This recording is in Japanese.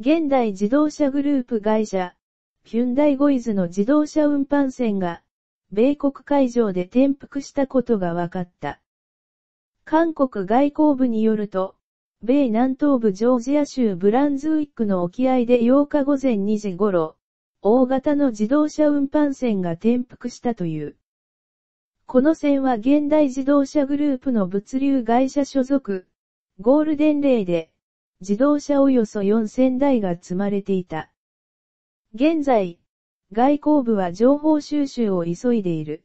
現代自動車グループ会社、ヒュンダイゴイズの自動車運搬船が、米国海上で転覆したことが分かった。韓国外交部によると、米南東部ジョージア州ブランズウィックの沖合で8日午前2時ごろ、大型の自動車運搬船が転覆したという。この船は現代自動車グループの物流会社所属、ゴールデンレイで、自動車およそ4000台が積まれていた。現在、外交部は情報収集を急いでいる。